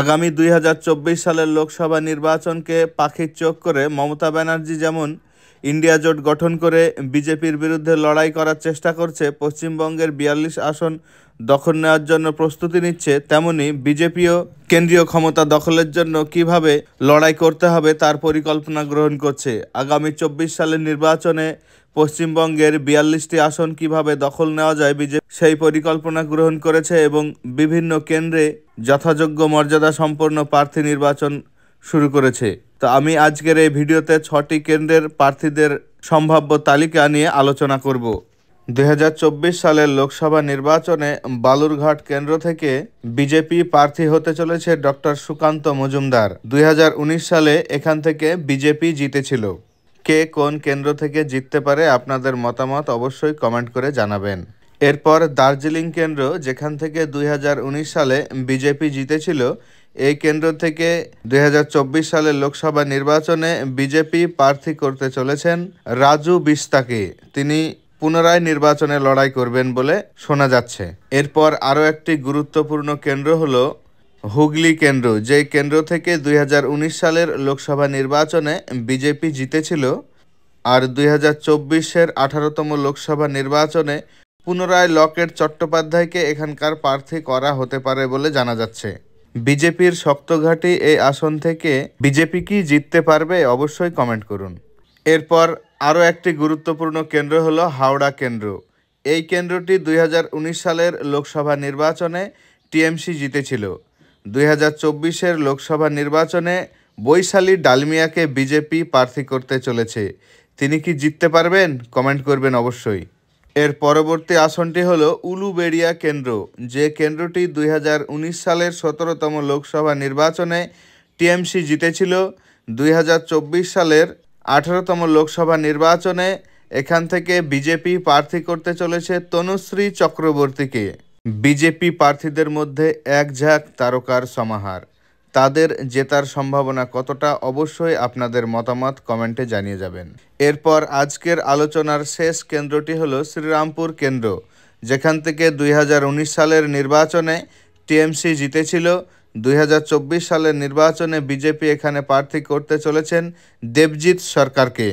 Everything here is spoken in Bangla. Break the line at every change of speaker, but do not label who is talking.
আগামী দুই সালের লোকসভা নির্বাচনকে পাখির চোখ করে মমতা ব্যানার্জি যেমন ইন্ডিয়া জোট গঠন করে বিজেপির বিরুদ্ধে লড়াই করার চেষ্টা করছে পশ্চিমবঙ্গের বিয়াল্লিশ আসন দখল নেওয়ার জন্য প্রস্তুতি নিচ্ছে তেমনি বিজেপিও কেন্দ্রীয় ক্ষমতা দখলের জন্য কিভাবে লড়াই করতে হবে তার পরিকল্পনা গ্রহণ করছে আগামী চব্বিশ সালের নির্বাচনে পশ্চিমবঙ্গের বিয়াল্লিশটি আসন কিভাবে দখল নেওয়া যায় বিজেপি সেই পরিকল্পনা গ্রহণ করেছে এবং বিভিন্ন কেন্দ্রে যথাযোগ্য মর্যাদা সম্পন্ন প্রার্থী নির্বাচন শুরু করেছে তো আমি আজকের এই ভিডিওতে ছটি কেন্দ্রের প্রার্থীদের সম্ভাব্য তালিকা নিয়ে আলোচনা করব দুই সালের লোকসভা নির্বাচনে বালুরঘাট কেন্দ্র থেকে বিজেপি প্রার্থী হতে চলেছে ডক্টর সুকান্ত মজুমদার দুই সালে এখান থেকে বিজেপি জিতেছিল কে কোন কেন্দ্র থেকে জিততে পারে আপনাদের মতামত অবশ্যই কমেন্ট করে জানাবেন এরপর দার্জিলিং কেন্দ্র যেখান থেকে দুই সালে বিজেপি জিতেছিল এই কেন্দ্র থেকে দুই সালের লোকসভা নির্বাচনে বিজেপি প্রার্থী করতে চলেছেন রাজু বিস্তাকে তিনি পুনরায় নির্বাচনে লড়াই করবেন বলে শোনা যাচ্ছে এরপর আরও একটি গুরুত্বপূর্ণ কেন্দ্র হল হুগলি কেন্দ্র যে কেন্দ্র থেকে দুই সালের লোকসভা নির্বাচনে বিজেপি জিতেছিল আর দুই হাজার চব্বিশের আঠারোতম লোকসভা নির্বাচনে পুনরায় লকেট চট্টোপাধ্যায়কে এখানকার প্রার্থী করা হতে পারে বলে জানা যাচ্ছে বিজেপির শক্তঘাটি এই আসন থেকে বিজেপি কি জিততে পারবে অবশ্যই কমেন্ট করুন এরপর আরও একটি গুরুত্বপূর্ণ কেন্দ্র হল হাওড়া কেন্দ্র এই কেন্দ্রটি দুই সালের লোকসভা নির্বাচনে টিএমসি জিতেছিল দুই হাজার লোকসভা নির্বাচনে বৈশালী ডালমিয়াকে বিজেপি প্রার্থী করতে চলেছে তিনি কি জিততে পারবেন কমেন্ট করবেন অবশ্যই এর পরবর্তী আসনটি হল উলুবেড়িয়া কেন্দ্র যে কেন্দ্রটি দুই সালের সতেরোতম লোকসভা নির্বাচনে টিএমসি জিতেছিল দুই সালের আঠারোতম লোকসভা নির্বাচনে এখান থেকে বিজেপি প্রার্থী করতে চলেছে তনুশ্রী চক্রবর্তীকে বিজেপি প্রার্থীদের মধ্যে এক ঝাঁক তারকার সমাহার তাদের জেতার সম্ভাবনা কতটা অবশ্যই আপনাদের মতামত কমেন্টে জানিয়ে যাবেন এরপর আজকের আলোচনার শেষ কেন্দ্রটি হলো শ্রীরামপুর কেন্দ্র যেখান থেকে দুই সালের নির্বাচনে টিএমসি জিতেছিল দুই সালের নির্বাচনে বিজেপি এখানে প্রার্থী করতে চলেছেন দেবজিৎ সরকারকে